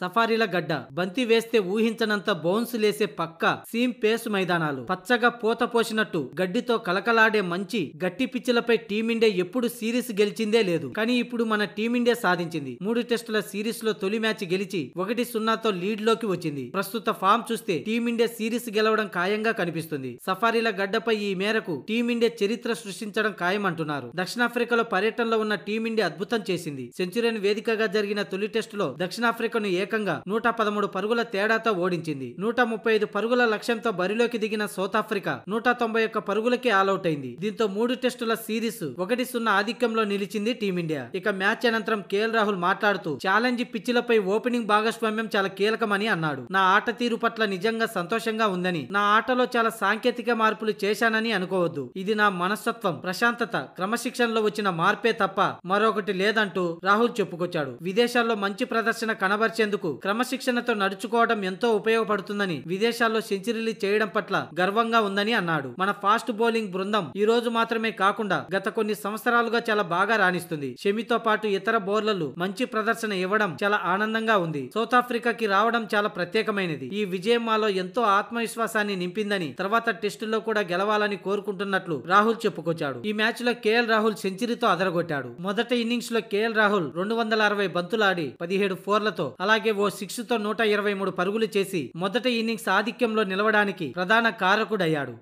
సఫారీల గడ్డ బంతి వేస్తే ఊహించనంత బౌన్స్ లేసే పక్క సీమ్ పేస్ మైదానాలు పచ్చగా పూత పోసినట్టు గడ్డితో కలకలాడే మంచి గట్టి పిచ్చిలపై టీమిండియా ఎప్పుడు సిరీస్ గెలిచిందే లేదు కానీ ఇప్పుడు మన టీమిండియా సాధించింది మూడు టెస్టుల సిరీస్ లో తొలి మ్యాచ్ గెలిచి ఒకటి సున్నాతో లీడ్ లోకి వచ్చింది ప్రస్తుత ఫామ్ చూస్తే టీమిండియా సిరీస్ గెలవడం ఖాయంగా కనిపిస్తుంది సఫారీల గడ్డపై ఈ మేరకు టీమిండియా చరిత్ర సృష్టించడం ఖాయమంటున్నారు దక్షిణాఫ్రికాలో పర్యటనలో ఉన్న టీమిండియా అద్భుతం చేసింది సెంచురీని వేదికగా జరిగిన తొలి టెస్టులో దక్షిణాఫ్రికాను ఏ ఏకంగా నూట పదమూడు పరుగుల తేడాతో ఓడించింది నూట ముప్పై ఐదు పరుగుల లక్ష్యంతో బరిలోకి దిగిన ఆఫ్రికా నూట తొంభై ఒక్క పరుగులకే ఆలౌట్ అయింది దీంతో మూడు టెస్టుల సిరీస్ ఒకటి సున్నా ఆధిక్యంలో నిలిచింది టీమిండియా ఇక మ్యాచ్ అనంతరం కేఎల్ రాహుల్ మాట్లాడుతూ ఛాలెంజ్ పిచ్చిలపై ఓపెనింగ్ భాగస్వామ్యం చాలా కీలకమని అన్నాడు నా ఆట తీరు పట్ల నిజంగా సంతోషంగా ఉందని నా ఆటలో చాలా సాంకేతిక మార్పులు చేశానని అనుకోవద్దు ఇది నా మనస్తత్వం ప్రశాంతత క్రమశిక్షణలో వచ్చిన మార్పే తప్ప మరొకటి లేదంటూ రాహుల్ చెప్పుకొచ్చాడు విదేశాల్లో మంచి ప్రదర్శన కనబరిచేందుకు చేసేందుకు క్రమశిక్షణతో నడుచుకోవడం ఎంతో ఉపయోగపడుతుందని విదేశాల్లో సెంచరీలు చేయడం పట్ల గర్వంగా ఉందని అన్నాడు మన ఫాస్ట్ బౌలింగ్ బృందం ఈ రోజు మాత్రమే కాకుండా గత కొన్ని సంవత్సరాలుగా చాలా బాగా రాణిస్తుంది షమితో పాటు ఇతర బౌలర్లు మంచి ప్రదర్శన ఇవ్వడం చాలా ఆనందంగా ఉంది సౌత్ ఆఫ్రికాకి రావడం చాలా ప్రత్యేకమైనది ఈ విజయం మాలో ఎంతో ఆత్మవిశ్వాసాన్ని నింపిందని తర్వాత టెస్టుల్లో కూడా గెలవాలని కోరుకుంటున్నట్లు రాహుల్ చెప్పుకొచ్చాడు ఈ మ్యాచ్ లో కేఎల్ రాహుల్ సెంచరీతో అదరగొట్టాడు మొదటి ఇన్నింగ్స్ లో కేఎల్ రాహుల్ రెండు వందల అరవై బంతులాడి పదిహేడు ఫోర్లతో అలాగే అలాగే ఓ సిక్స్తో నూట ఇరవై మూడు పరుగులు చేసి మొదటి ఇన్నింగ్స్ ఆధిక్యంలో నిలవడానికి ప్రధాన కారకుడయ్యాడు